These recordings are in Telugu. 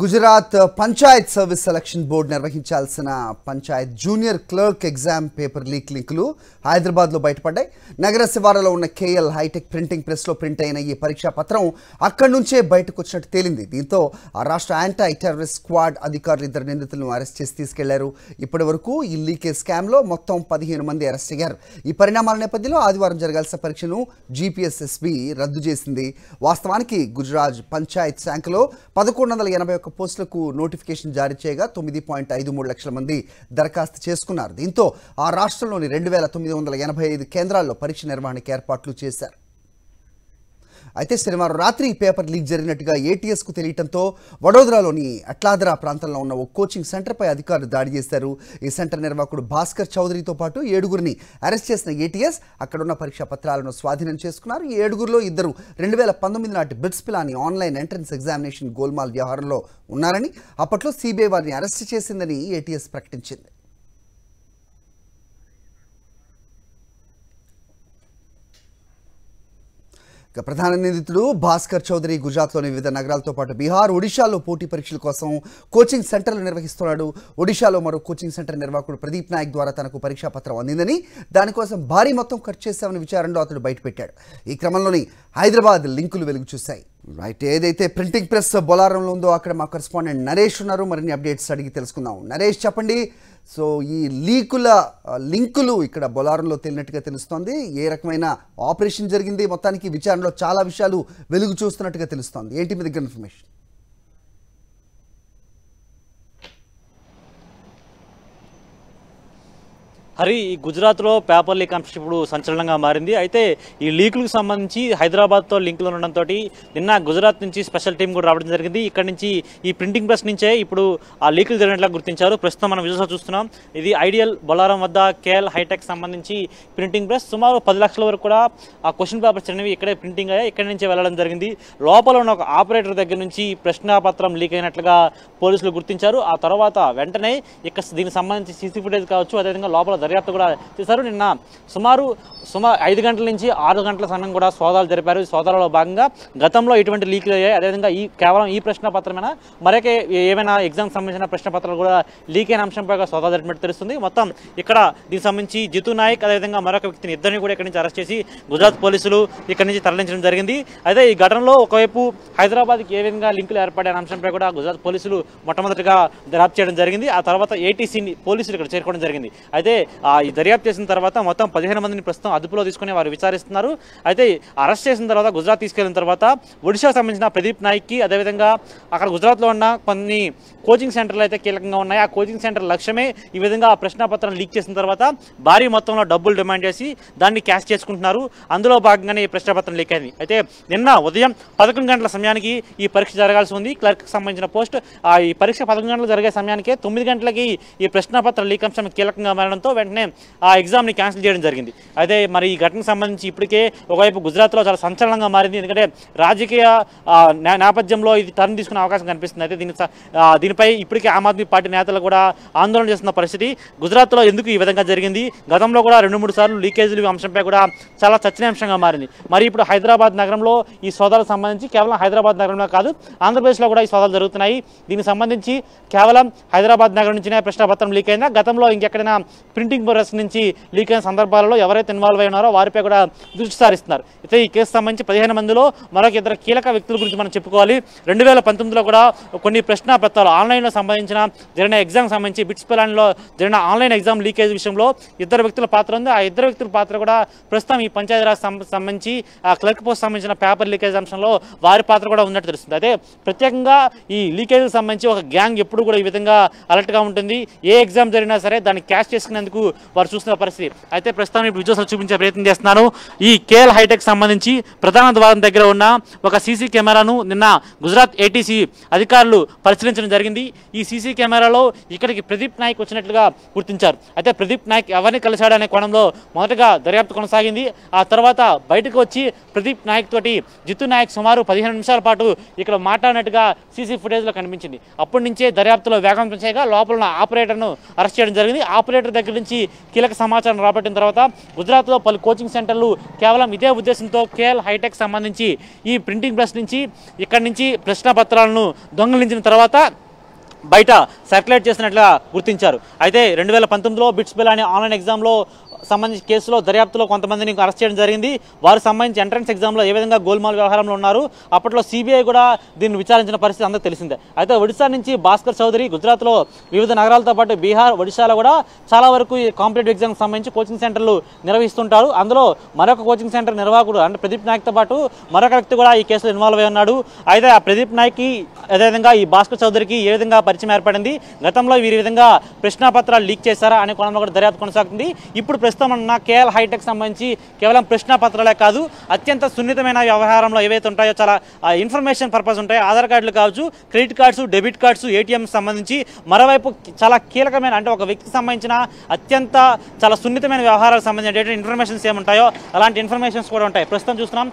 Gujarat Panchayat service selection board నిర్వహించాల్సిన Panchayat junior clerk exam paper leak లింకులు హైదరాబాద్లో బయటపడ్డాయి నగర శివారలో ఉన్న కేఎల్ హైటెక్ ప్రింటింగ్ ప్రెస్లో ప్రింట్ అయిన ఈ పరీక్షా పత్రం అక్కడి నుంచే బయటకు వచ్చినట్టు తేలింది దీంతో ఆ రాష్ట్ర యాంటీ టెర్రరిస్ట్ స్క్వాడ్ అధికారులు ఇద్దరు నిందితులను అరెస్ట్ చేసి తీసుకెళ్లారు ఇప్పటి వరకు ఈ లీకేజ్ స్కామ్లో మొత్తం పదిహేను మంది అరెస్ట్ అయ్యారు ఈ పరిణామాల నేపథ్యంలో ఆదివారం జరగాల్సిన పరీక్షను జీపీఎస్ఎస్బీ రద్దు చేసింది వాస్తవానికి గుజరాత్ పంచాయత్ శాఖలో పదకొండు వందల ఎనభై యొక్క పోస్టులకు నోటిఫికేషన్ జారీ చేయగా తొమ్మిది పాయింట్ ఐదు మూడు లక్షల మంది దరఖాస్తు చేసుకున్నారు దీంతో ఆ రాష్ట్రంలోని రెండు వేల తొమ్మిది వందల ఎనభై ఐదు కేంద్రాల్లో పరీక్ష నిర్వహణకు ఏర్పాట్లు చేశారు అయితే శనివారం రాత్రి ఈ పేపర్ లీక్ జరిగినట్టుగా ఏటీఎస్కు తెలియటంతో వడోదరాలోని అట్లాదరా ప్రాంతంలో ఉన్న ఓ కోచింగ్ సెంటర్పై అధికారులు దాడి చేశారు ఈ సెంటర్ నిర్వాహకుడు భాస్కర్ చౌదరితో పాటు ఏడుగురిని అరెస్ట్ చేసిన ఏటీఎస్ అక్కడున్న పరీక్షా పత్రాలను స్వాధీనం చేసుకున్నారు ఈ ఏడుగురిలో ఇద్దరు రెండు వేల పంతొమ్మిది నాటి BITS Pilani online entrance examination గోల్మాల్ వ్యవహారంలో ఉన్నారని అప్పట్లో సిబిఐ వారిని అరెస్ట్ చేసిందని ఏటీఎస్ ప్రకటించింది ప్రధాన నిందితుడు భాస్కర్ చౌదరి గుజరాత్లోని వివిధ నగరాలతో పాటు బీహార్ ఒడిశాలో పోటీ పరీక్షల కోసం కోచింగ్ సెంటర్లు నిర్వహిస్తున్నాడు ఒడిశాలో మరో కోచింగ్ సెంటర్ నిర్వాహకుడు ప్రదీప్ నాయక్ ద్వారా తనకు పరీక్షా పత్రం అందిందని దానికోసం భారీ మొత్తం ఖర్చు చేశామని విచారణలో అతడు బయటపెట్టాడు ఈ క్రమంలోని హైదరాబాద్ లింకులు వెలుగు చూశాయి రైట్ ఏదైతే ప్రింటింగ్ ప్రెస్ బొలారంలో ఉందో అక్కడ మా కరెస్పాండెంట్ నరేష్ ఉన్నారు మరిన్ని అప్డేట్స్ అడిగి తెలుసుకుందాం నరేష్ చెప్పండి సో ఈ లీకుల లింకులు ఇక్కడ బొలారంలో తేలినట్టుగా తెలుస్తోంది ఏ రకమైన ఆపరేషన్ జరిగింది మొత్తానికి విచారణలో చాలా విషయాలు వెలుగు చూస్తున్నట్టుగా తెలుస్తోంది ఏంటి మీ దగ్గర ఇన్ఫర్మేషన్ హరి ఈ గుజరాత్లో పేపర్ లీక్ అంశం ఇప్పుడు సంచలనంగా మారింది అయితే ఈ లీకులకు సంబంధించి హైదరాబాద్తో లింకులు ఉండడంతో నిన్న గుజరాత్ నుంచి స్పెషల్ టీం కూడా రావడం జరిగింది ఇక్కడ నుంచి ఈ ప్రింటింగ్ ప్రెస్ నుంచే ఇప్పుడు ఆ లీకులు జరిగినట్లుగా గుర్తించారు ప్రస్తుతం మనం విజువల్స్ చూస్తున్నాం ఇది ఐడియల్ బొలారం వద్ద కేఎల్ హైటెక్ సంబంధించి ప్రింటింగ్ ప్రెస్ సుమారు పది లక్షల వరకు కూడా ఆ క్వశ్చన్ పేపర్స్ అనేవి ఇక్కడే ప్రింటింగ్ అయ్యాయి ఇక్కడి నుంచే వెళ్ళడం జరిగింది లోపల ఉన్న ఒక ఆపరేటర్ దగ్గర నుంచి ప్రశ్నాపత్రం లీక్ అయినట్లుగా పోలీసులు గుర్తించారు ఆ తర్వాత వెంటనే ఇక్కడ దీనికి సంబంధించి సీసీ ఫుటేజ్ కావచ్చు అదేవిధంగా లోపల దర్యాప్తు కూడా చేశారు నిన్న సుమారు సుమారు ఐదు గంటల నుంచి ఆరు గంటల సమయం కూడా సోదాలు జరిపారు సోదాలలో భాగంగా గతంలో ఇటువంటి లీక్లు అయ్యాయి అదేవిధంగా ఈ కేవలం ఈ ప్రశ్న పత్రమైనా మరొక ఏమైనా ఎగ్జామ్ సంబంధించిన ప్రశ్న పత్రాలు కూడా లీక్ అయిన అంశంపై సోదాలు జరిపినట్టు తెలుస్తుంది మొత్తం ఇక్కడ దీనికి సంబంధించి జితు నాయక్ అదేవిధంగా మరొక వ్యక్తిని ఇద్దరిని కూడా ఇక్కడి నుంచి అరెస్ట్ చేసి గుజరాత్ పోలీసులు ఇక్కడి నుంచి తరలించడం జరిగింది అయితే ఈ ఘటనలో ఒకవైపు హైదరాబాద్కి ఏ విధంగా లింకులు ఏర్పడే అంశంపై కూడా గుజరాత్ పోలీసులు మొట్టమొదటిగా దర్యాప్తు చేయడం జరిగింది ఆ తర్వాత ఏటీసీని పోలీసులు ఇక్కడ చేరుకోవడం జరిగింది అయితే ఈ దర్యాప్తు చేసిన తర్వాత మొత్తం పదిహేను మందిని ప్రస్తుతం అదుపులో తీసుకుని వారు విచారిస్తున్నారు అయితే అరెస్ట్ చేసిన తర్వాత గుజరాత్ తీసుకెళ్లిన తర్వాత ఒడిశాకు సంబంధించిన ప్రదీప్ నాయక్కి అదేవిధంగా అక్కడ గుజరాత్లో ఉన్న కొన్ని కోచింగ్ సెంటర్లు అయితే కీలకంగా ఉన్నాయి ఆ కోచింగ్ సెంటర్ లక్ష్యమే ఈ విధంగా ఆ ప్రశ్నాపత్రం లీక్ చేసిన తర్వాత భారీ మొత్తంలో డబ్బులు డిమాండ్ చేసి దాన్ని క్యాష్ చేసుకుంటున్నారు అందులో భాగంగానే ఈ ప్రశ్నాపత్రం లీక్ అయింది అయితే నిన్న ఉదయం పదకొండు గంటల సమయానికి ఈ పరీక్ష జరగాల్సి ఉంది క్లర్క్ సంబంధించిన పోస్ట్ ఈ పరీక్ష పదకొండు గంటలు జరిగే సమయానికే తొమ్మిది గంటలకి ఈ ప్రశ్నాపత్రం లీక్ అంశం కీలకంగా మారడంతో వెంటనే ఆ ఎగ్జామ్ని క్యాన్సిల్ చేయడం జరిగింది అయితే మరి ఈ ఘటనకు సంబంధించి ఇప్పటికే ఒకవైపు గుజరాత్లో చాలా సంచలనంగా మారింది ఎందుకంటే రాజకీయ నేపథ్యంలో ఇది టర్న్ తీసుకునే అవకాశం కనిపిస్తుంది అయితే దీని దీనిపై ఇప్పటికే ఆమ్ ఆద్మీ పార్టీ నేతలు కూడా ఆందోళన చేస్తున్న పరిస్థితి గుజరాత్లో ఎందుకు ఈ విధంగా జరిగింది గతంలో కూడా రెండు మూడు సార్లు లీకేజీలు అంశంపై కూడా చాలా చర్చనీయాంశంగా మారింది మరి ఇప్పుడు హైదరాబాద్ నగరంలో ఈ సోదాలకు సంబంధించి కేవలం హైదరాబాద్ నగరంలో కాదు ఆంధ్రప్రదేశ్లో కూడా ఈ సోదాలు జరుగుతున్నాయి దీనికి సంబంధించి కేవలం హైదరాబాద్ నగరం నుంచినే ప్రశ్నపత్రం లీక్ అయినా గతంలో ఇంకెక్కడైనా ప్రింట్ ప్రింటింగ్ ప్రెస్ నుంచి లీక్ అయిన సందర్భాలలో ఎవరైతే ఇన్వాల్వ్ అయినారో వారిపై కూడా దృష్టి సారిస్తున్నారు అయితే ఈ కేసు సంబంధించి పదిహేను మందిలో మరొక ఇద్దరు కీలక వ్యక్తుల గురించి మనం చెప్పుకోవాలి రెండు వేల పంతొమ్మిదిలో కూడా కొన్ని ప్రశ్నా పత్రాలు ఆన్లైన్లో సంబంధించిన జరిగిన ఎగ్జామ్ సంబంధించి బిట్స్ పిలాన్లో జరిగిన ఆన్లైన్ ఎగ్జామ్ లీకేజ్ విషయంలో ఇద్దరు వ్యక్తుల పాత్ర ఉంది ఆ ఇద్దరు వ్యక్తుల పాత్ర కూడా ప్రస్తుతం ఈ పంచాయతీరాజ్ సంబంధించి ఆ క్లర్క్ పోస్ట్ సంబంధించిన పేపర్ లీకేజ్ అంశంలో వారి పాత్ర కూడా ఉన్నట్టు తెలుస్తుంది అయితే ప్రత్యేకంగా ఈ లీకేజ్కి సంబంధించి ఒక గ్యాంగ్ ఎప్పుడు కూడా ఈ విధంగా అలర్ట్గా ఉంటుంది ఏ ఎగ్జామ్ జరిగినా సరే దాన్ని క్యాష్ చేసుకునేందుకు వారు చూస్తున్న పరిస్థితి అయితే ప్రస్తుతం ఇప్పుడు విజువల్స్లో చూపించే ప్రయత్నం చేస్తున్నాను ఈ కేఎల్ హైటెక్ సంబంధించి ప్రధాన ద్వారం దగ్గర ఉన్న ఒక సీసీ కెమెరాను నిన్న గుజరాత్ ఏటీసీ అధికారులు పరిశీలించడం జరిగింది ఈ సీసీ కెమెరాలో ఇక్కడికి ప్రదీప్ నాయక్ వచ్చినట్లుగా గుర్తించారు అయితే ప్రదీప్ నాయక్ ఎవరిని కలిశాడనే కోణంలో మొదటగా దర్యాప్తు కొనసాగింది ఆ తర్వాత బయటకు వచ్చి ప్రదీప్ నాయక్ తోటి జితు నాయక్ సుమారు పదిహేను నిమిషాల పాటు ఇక్కడ మాట్లాడినట్టుగా సీసీ ఫుటేజ్లో కనిపించింది అప్పటి నుంచే దర్యాప్తులో వేగం పెంచేగా లోపల ఆపరేటర్ను అరెస్ట్ చేయడం జరిగింది ఆపరేటర్ దగ్గర నుంచి గురించి కీలక సమాచారం రాబట్టిన తర్వాత గుజరాత్లో పలు కోచింగ్ సెంటర్లు కేవలం ఇదే ఉద్దేశంతో కేఎల్ హైటెక్ సంబంధించి ఈ ప్రింటింగ్ ప్రెస్ నుంచి ఇక్కడి నుంచి ప్రశ్న పత్రాలను దొంగిలించిన తర్వాత బయట సర్క్యులేట్ చేసినట్లుగా గుర్తించారు అయితే రెండు వేల పంతొమ్మిదిలో బిట్స్ బిల్ అనే ఆన్లైన్ ఎగ్జామ్లో సంబంధించి కేసులో దర్యాప్తులో కొంతమందిని అరెస్ట్ చేయడం జరిగింది వారు సంబంధించి ఎంట్రన్స్ ఎగ్జామ్లో ఏ విధంగా గోల్మాల్ వ్యవహారంలో ఉన్నారు అప్పట్లో సిబిఐ కూడా దీన్ని విచారించిన పరిస్థితి అందరూ తెలిసిందే అయితే ఒడిశా నుంచి భాస్కర్ చౌదరి గుజరాత్లో వివిధ నగరాలతో పాటు బీహార్ ఒడిశాలో కూడా చాలా వరకు ఈ కాంపిటేటివ్ ఎగ్జామ్కి సంబంధించి కోచింగ్ సెంటర్లు నిర్వహిస్తుంటారు అందులో మరొక కోచింగ్ సెంటర్ నిర్వాహకుడు అంటే ప్రదీప్ నాయక్తో పాటు మరొక వ్యక్తి కూడా ఈ కేసులో ఇన్వాల్వ్ అయి ఉన్నాడు అయితే ఆ ప్రదీప్ నాయక్కి అదేవిధంగా ఈ భాస్కర్ చౌదరికి ఏ విధంగా పరిచయం ఏర్పడింది గతంలో వీరి విధంగా ప్రశ్నాపత్రాలు లీక్ చేశారా అనే కోణంలో కూడా దర్యాప్తు కొనసాగుతుంది ఇప్పుడు ప్రస్తుతం ఉన్న కేఎల్ హైటెక్ సంబంధించి కేవలం ప్రశ్నాపత్రాలే కాదు అత్యంత సున్నితమైన వ్యవహారంలో ఏవైతే ఉంటాయో చాలా ఇన్ఫర్మేషన్ పర్పస్ ఉంటాయో ఆధార్ కార్డులు కావచ్చు credit cards debit cards ATM సంబంధించి మరోవైపు చాలా కీలకమైన అంటే ఒక వ్యక్తికి సంబంధించిన అత్యంత చాలా సున్నితమైన వ్యవహారాలకు సంబంధించిన ఇన్ఫర్మేషన్స్ ఏముంటాయో అలాంటి ఇన్ఫర్మేషన్స్ కూడా ఉంటాయి ప్రస్తుతం చూస్తున్నాం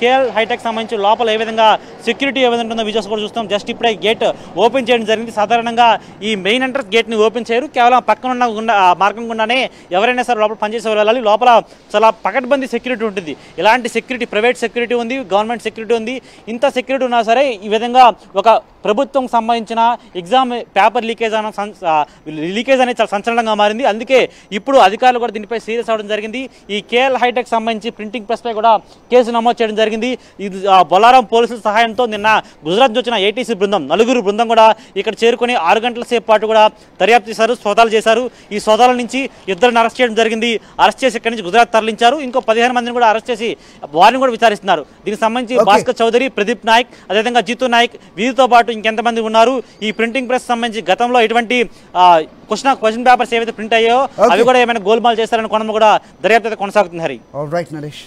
కేఎల్ హైటెక్ సంబంధించి లోపల ఏ విధంగా సెక్యూరిటీ ఏ విధంగా ఉంటుందో విజువల్స్ కూడా చూస్తున్నాం జస్ట్ ఇప్పుడే గేట్ ఓపెన్ చేయడం జరిగింది సాధారణంగా ఈ మెయిన్ ఎంట్రన్స్ గేట్ని ఓపెన్ చేయరు కేవలం పక్కన ఉన్న గుండా మార్గం గుండానే ఎవరైనా సరే లోపల పనిచేసే వెళ్ళాలి లోపల చాలా పకడ్బందీ సెక్యూరిటీ ఉంటుంది ఇలాంటి సెక్యూరిటీ ప్రైవేట్ సెక్యూరిటీ ఉంది గవర్నమెంట్ సెక్యూరిటీ ఉంది ఇంత సెక్యూరిటీ ఉన్నా సరే ఈ విధంగా ఒక ప్రభుత్వం సంబంధించిన ఎగ్జామ్ పేపర్ లీకేజ్ అన్న లీకేజ్ అనేది చాలా సంచలనంగా మారింది అందుకే ఇప్పుడు అధికారులు కూడా దీనిపై సీరియస్ అవడం జరిగింది ఈ కేఎల్ హైటెక్ సంబంధించి ప్రింటింగ్ ప్రెస్పై కూడా కేసు నమోదు చేయడం జరిగింది ఇది బొలారం పోలీసుల సహాయంతో నిన్న గుజరాత్ వచ్చిన ఏటీసీ బృందం నలుగురు బృందం కూడా ఇక్కడ చేరుకొని ఆరు గంటల సేపు పాటు కూడా దర్యాప్తు చేశారు సోదాలు చేశారు ఈ సోదాల నుంచి ఇద్దరిని అరెస్ట్ చేయడం జరిగింది అరెస్ట్ చేసి ఇక్కడి నుంచి గుజరాత్ తరలించారు ఇంకో పదిహేను మందిని కూడా అరెస్ట్ చేసి వారిని కూడా విచారిస్తున్నారు దీనికి సంబంధించి భాస్కర్ చౌదరి ప్రదీప్ నాయక్ అదేవిధంగా జీతు నాయక్ వీరితో పాటు పాటు ఇంకెంతమంది ఉన్నారు ఈ ప్రింటింగ్ ప్రెస్ సంబంధించి గతంలో ఇటువంటి క్వశ్చన్ క్వశ్చన్ పేపర్స్ ఏవైతే ప్రింట్ అయ్యాయో అవి కూడా ఏమైనా గోల్మాల్ చేస్తారని కొనము కూడా దర్యాప్తు కొనసాగుతుంది హరి నరేష్